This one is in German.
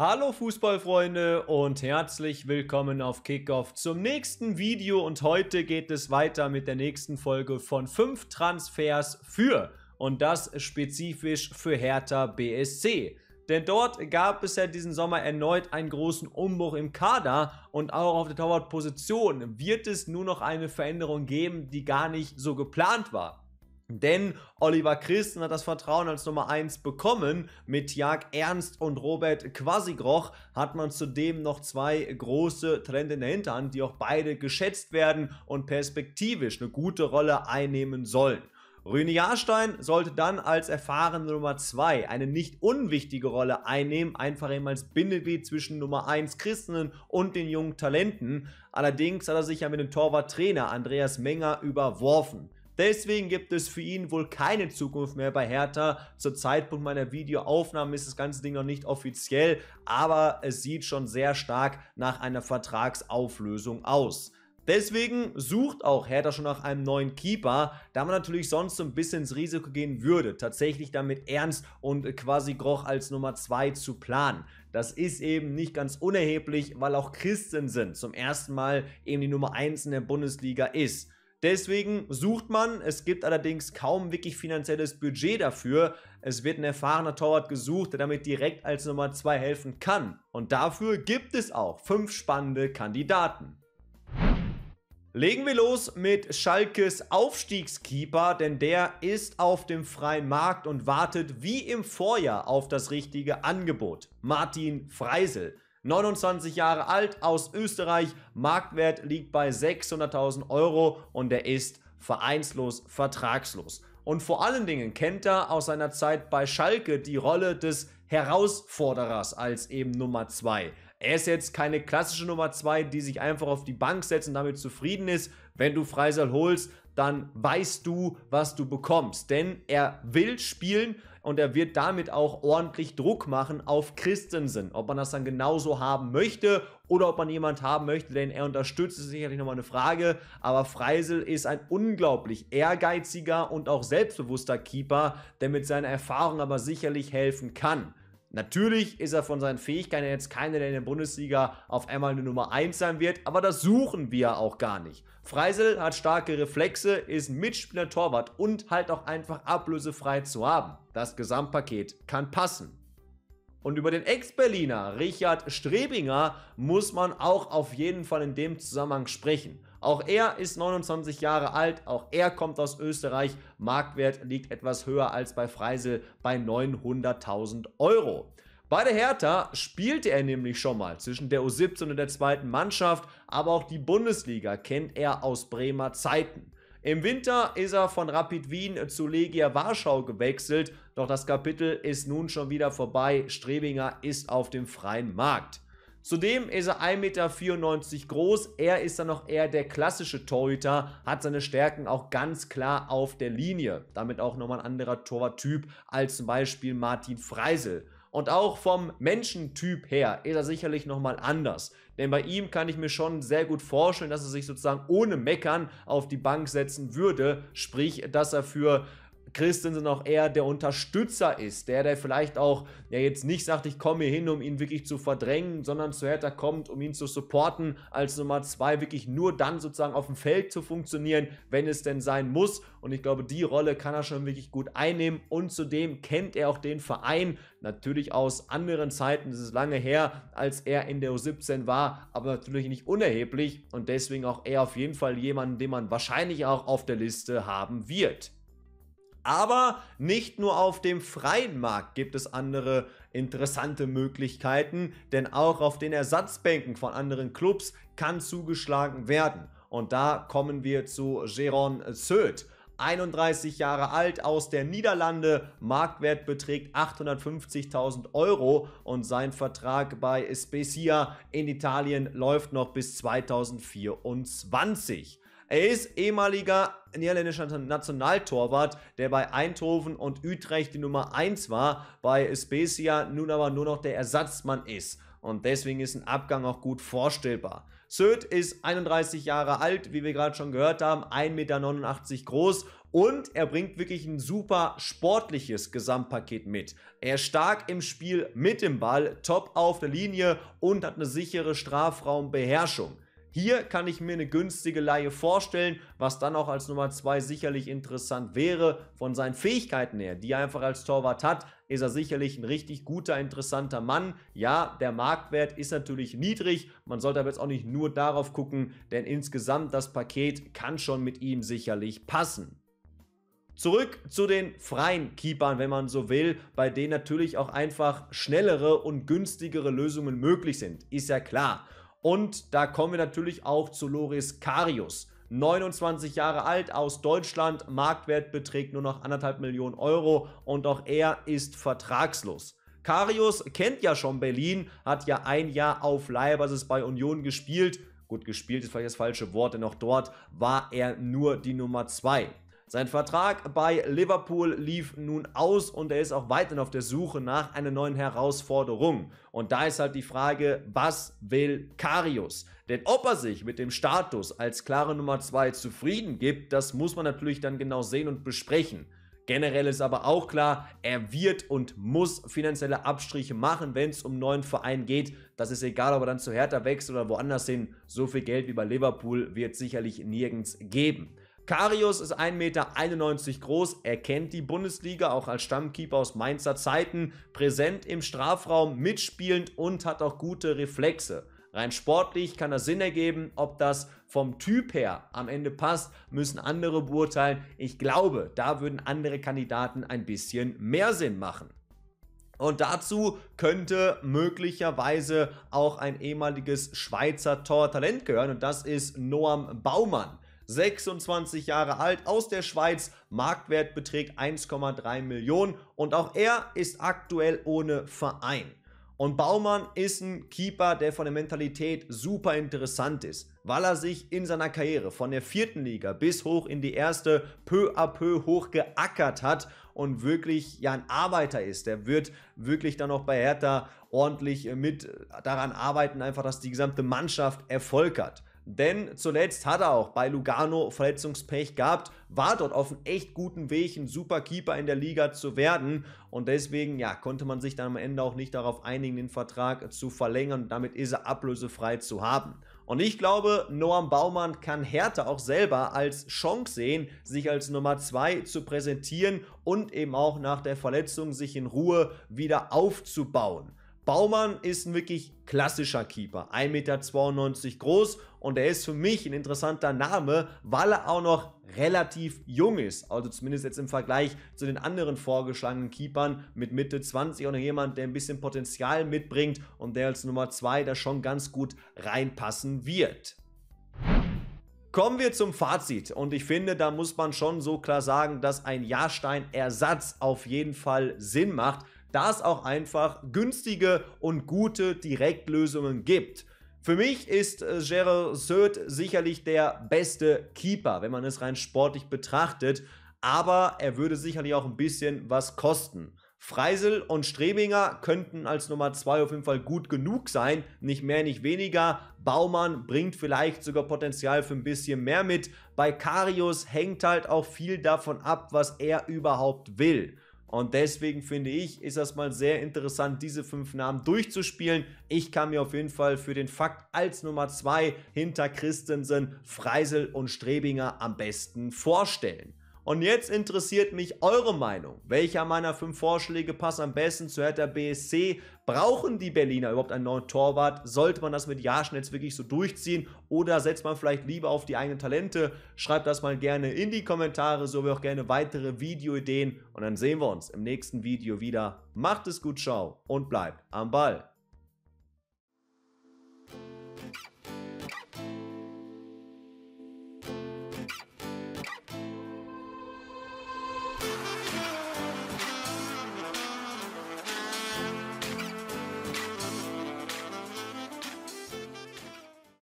Hallo Fußballfreunde und herzlich willkommen auf Kickoff zum nächsten Video und heute geht es weiter mit der nächsten Folge von 5 Transfers für und das spezifisch für Hertha BSC. Denn dort gab es ja diesen Sommer erneut einen großen Umbruch im Kader und auch auf der Torwartposition wird es nur noch eine Veränderung geben, die gar nicht so geplant war. Denn Oliver Christen hat das Vertrauen als Nummer 1 bekommen. Mit Jag Ernst und Robert Quasigroch hat man zudem noch zwei große Trends in der Hinterhand, die auch beide geschätzt werden und perspektivisch eine gute Rolle einnehmen sollen. Rüni Jahrstein sollte dann als erfahrene Nummer 2 eine nicht unwichtige Rolle einnehmen, einfach eben als Bindeglied zwischen Nummer 1 Christenen und den jungen Talenten. Allerdings hat er sich ja mit dem Torwarttrainer Andreas Menger überworfen. Deswegen gibt es für ihn wohl keine Zukunft mehr bei Hertha. Zur Zeitpunkt meiner Videoaufnahmen ist das ganze Ding noch nicht offiziell, aber es sieht schon sehr stark nach einer Vertragsauflösung aus. Deswegen sucht auch Hertha schon nach einem neuen Keeper, da man natürlich sonst so ein bisschen ins Risiko gehen würde, tatsächlich damit Ernst und quasi Groch als Nummer 2 zu planen. Das ist eben nicht ganz unerheblich, weil auch Christensen zum ersten Mal eben die Nummer 1 in der Bundesliga ist. Deswegen sucht man, es gibt allerdings kaum wirklich finanzielles Budget dafür. Es wird ein erfahrener Torwart gesucht, der damit direkt als Nummer 2 helfen kann. Und dafür gibt es auch fünf spannende Kandidaten. Legen wir los mit Schalkes Aufstiegskeeper, denn der ist auf dem freien Markt und wartet wie im Vorjahr auf das richtige Angebot. Martin Freisel. 29 Jahre alt aus Österreich, Marktwert liegt bei 600.000 Euro und er ist vereinslos, vertragslos. Und vor allen Dingen kennt er aus seiner Zeit bei Schalke die Rolle des Herausforderers als eben Nummer 2. Er ist jetzt keine klassische Nummer 2, die sich einfach auf die Bank setzt und damit zufrieden ist. Wenn du Freisal holst, dann weißt du, was du bekommst. Denn er will spielen und er wird damit auch ordentlich Druck machen auf Christensen. Ob man das dann genauso haben möchte oder ob man jemanden haben möchte, den er unterstützt, ist sicherlich nochmal eine Frage. Aber Freisel ist ein unglaublich ehrgeiziger und auch selbstbewusster Keeper, der mit seiner Erfahrung aber sicherlich helfen kann. Natürlich ist er von seinen Fähigkeiten jetzt keiner, der in der Bundesliga auf einmal eine Nummer 1 sein wird, aber das suchen wir auch gar nicht. Freisel hat starke Reflexe, ist Mitspieler Torwart und halt auch einfach ablösefrei zu haben. Das Gesamtpaket kann passen. Und über den Ex-Berliner Richard Strebinger muss man auch auf jeden Fall in dem Zusammenhang sprechen. Auch er ist 29 Jahre alt, auch er kommt aus Österreich. Marktwert liegt etwas höher als bei Freisel bei 900.000 Euro. Bei der Hertha spielte er nämlich schon mal zwischen der U17 und der zweiten Mannschaft, aber auch die Bundesliga kennt er aus Bremer Zeiten. Im Winter ist er von Rapid Wien zu Legia Warschau gewechselt, doch das Kapitel ist nun schon wieder vorbei. Strebinger ist auf dem freien Markt. Zudem ist er 1,94 Meter groß. Er ist dann noch eher der klassische Torhüter, hat seine Stärken auch ganz klar auf der Linie. Damit auch nochmal ein anderer Torwarttyp als zum Beispiel Martin Freisel. Und auch vom Menschentyp her ist er sicherlich nochmal anders. Denn bei ihm kann ich mir schon sehr gut vorstellen, dass er sich sozusagen ohne Meckern auf die Bank setzen würde. Sprich, dass er für Christensen auch eher der Unterstützer ist, der, der vielleicht auch ja jetzt nicht sagt, ich komme hier hin, um ihn wirklich zu verdrängen, sondern zu Hertha kommt, um ihn zu supporten, als Nummer zwei wirklich nur dann sozusagen auf dem Feld zu funktionieren, wenn es denn sein muss. Und ich glaube, die Rolle kann er schon wirklich gut einnehmen. Und zudem kennt er auch den Verein natürlich aus anderen Zeiten. Es ist lange her, als er in der U17 war, aber natürlich nicht unerheblich und deswegen auch er auf jeden Fall jemanden, den man wahrscheinlich auch auf der Liste haben wird. Aber nicht nur auf dem freien Markt gibt es andere interessante Möglichkeiten, denn auch auf den Ersatzbänken von anderen Clubs kann zugeschlagen werden. Und da kommen wir zu Jeron Söth. 31 Jahre alt aus der Niederlande. Marktwert beträgt 850.000 Euro und sein Vertrag bei Spezia in Italien läuft noch bis 2024. Er ist ehemaliger niederländischer Nationaltorwart, der bei Eindhoven und Utrecht die Nummer 1 war, bei Spezia nun aber nur noch der Ersatzmann ist. Und deswegen ist ein Abgang auch gut vorstellbar. Söd ist 31 Jahre alt, wie wir gerade schon gehört haben, 1,89 Meter groß und er bringt wirklich ein super sportliches Gesamtpaket mit. Er ist stark im Spiel mit dem Ball, top auf der Linie und hat eine sichere Strafraumbeherrschung. Hier kann ich mir eine günstige Laie vorstellen, was dann auch als Nummer 2 sicherlich interessant wäre. Von seinen Fähigkeiten her, die er einfach als Torwart hat, ist er sicherlich ein richtig guter, interessanter Mann. Ja, der Marktwert ist natürlich niedrig. Man sollte aber jetzt auch nicht nur darauf gucken, denn insgesamt das Paket kann schon mit ihm sicherlich passen. Zurück zu den freien Keepern, wenn man so will, bei denen natürlich auch einfach schnellere und günstigere Lösungen möglich sind. Ist ja klar. Und da kommen wir natürlich auch zu Loris Karius. 29 Jahre alt aus Deutschland, Marktwert beträgt nur noch 1,5 Millionen Euro und auch er ist vertragslos. Karius kennt ja schon Berlin, hat ja ein Jahr auf Leihbasis bei Union gespielt. Gut gespielt ist vielleicht das falsche Wort, denn auch dort war er nur die Nummer 2. Sein Vertrag bei Liverpool lief nun aus und er ist auch weiterhin auf der Suche nach einer neuen Herausforderung. Und da ist halt die Frage, was will Karius? Denn ob er sich mit dem Status als klare Nummer 2 zufrieden gibt, das muss man natürlich dann genau sehen und besprechen. Generell ist aber auch klar, er wird und muss finanzielle Abstriche machen, wenn es um einen neuen Verein geht. Das ist egal, ob er dann zu Hertha wächst oder woanders hin. So viel Geld wie bei Liverpool wird sicherlich nirgends geben. Karius ist 1,91 Meter groß, er kennt die Bundesliga, auch als Stammkeeper aus Mainzer Zeiten, präsent im Strafraum, mitspielend und hat auch gute Reflexe. Rein sportlich kann das Sinn ergeben, ob das vom Typ her am Ende passt, müssen andere beurteilen. Ich glaube, da würden andere Kandidaten ein bisschen mehr Sinn machen. Und dazu könnte möglicherweise auch ein ehemaliges Schweizer Tortalent gehören und das ist Noam Baumann. 26 Jahre alt, aus der Schweiz. Marktwert beträgt 1,3 Millionen und auch er ist aktuell ohne Verein. Und Baumann ist ein Keeper, der von der Mentalität super interessant ist, weil er sich in seiner Karriere von der vierten Liga bis hoch in die erste peu à peu hochgeackert hat und wirklich ja ein Arbeiter ist. Der wird wirklich dann auch bei Hertha ordentlich äh, mit äh, daran arbeiten, einfach, dass die gesamte Mannschaft Erfolg hat. Denn zuletzt hat er auch bei Lugano Verletzungspech gehabt, war dort auf einem echt guten Weg, ein super Keeper in der Liga zu werden. Und deswegen ja, konnte man sich dann am Ende auch nicht darauf einigen, den Vertrag zu verlängern. Damit ist er ablösefrei zu haben. Und ich glaube, Noam Baumann kann Hertha auch selber als Chance sehen, sich als Nummer 2 zu präsentieren und eben auch nach der Verletzung sich in Ruhe wieder aufzubauen. Baumann ist ein wirklich klassischer Keeper, 1,92 Meter groß und er ist für mich ein interessanter Name, weil er auch noch relativ jung ist. Also zumindest jetzt im Vergleich zu den anderen vorgeschlagenen Keepern mit Mitte 20 oder jemand, der ein bisschen Potenzial mitbringt und der als Nummer 2 da schon ganz gut reinpassen wird. Kommen wir zum Fazit und ich finde, da muss man schon so klar sagen, dass ein Jahrstein-Ersatz auf jeden Fall Sinn macht, da es auch einfach günstige und gute Direktlösungen gibt. Für mich ist äh, Gerald Söd sicherlich der beste Keeper, wenn man es rein sportlich betrachtet, aber er würde sicherlich auch ein bisschen was kosten. Freisel und Strebinger könnten als Nummer 2 auf jeden Fall gut genug sein, nicht mehr, nicht weniger. Baumann bringt vielleicht sogar Potenzial für ein bisschen mehr mit. Bei Karius hängt halt auch viel davon ab, was er überhaupt will. Und deswegen finde ich, ist das mal sehr interessant, diese fünf Namen durchzuspielen. Ich kann mir auf jeden Fall für den Fakt als Nummer zwei hinter Christensen, Freisel und Strebinger am besten vorstellen. Und jetzt interessiert mich eure Meinung. Welcher meiner fünf Vorschläge passt am besten zu Hertha BSC? Brauchen die Berliner überhaupt einen neuen Torwart? Sollte man das mit Jahrschen jetzt wirklich so durchziehen? Oder setzt man vielleicht lieber auf die eigenen Talente? Schreibt das mal gerne in die Kommentare, so wie auch gerne weitere Videoideen. Und dann sehen wir uns im nächsten Video wieder. Macht es gut, ciao und bleibt am Ball.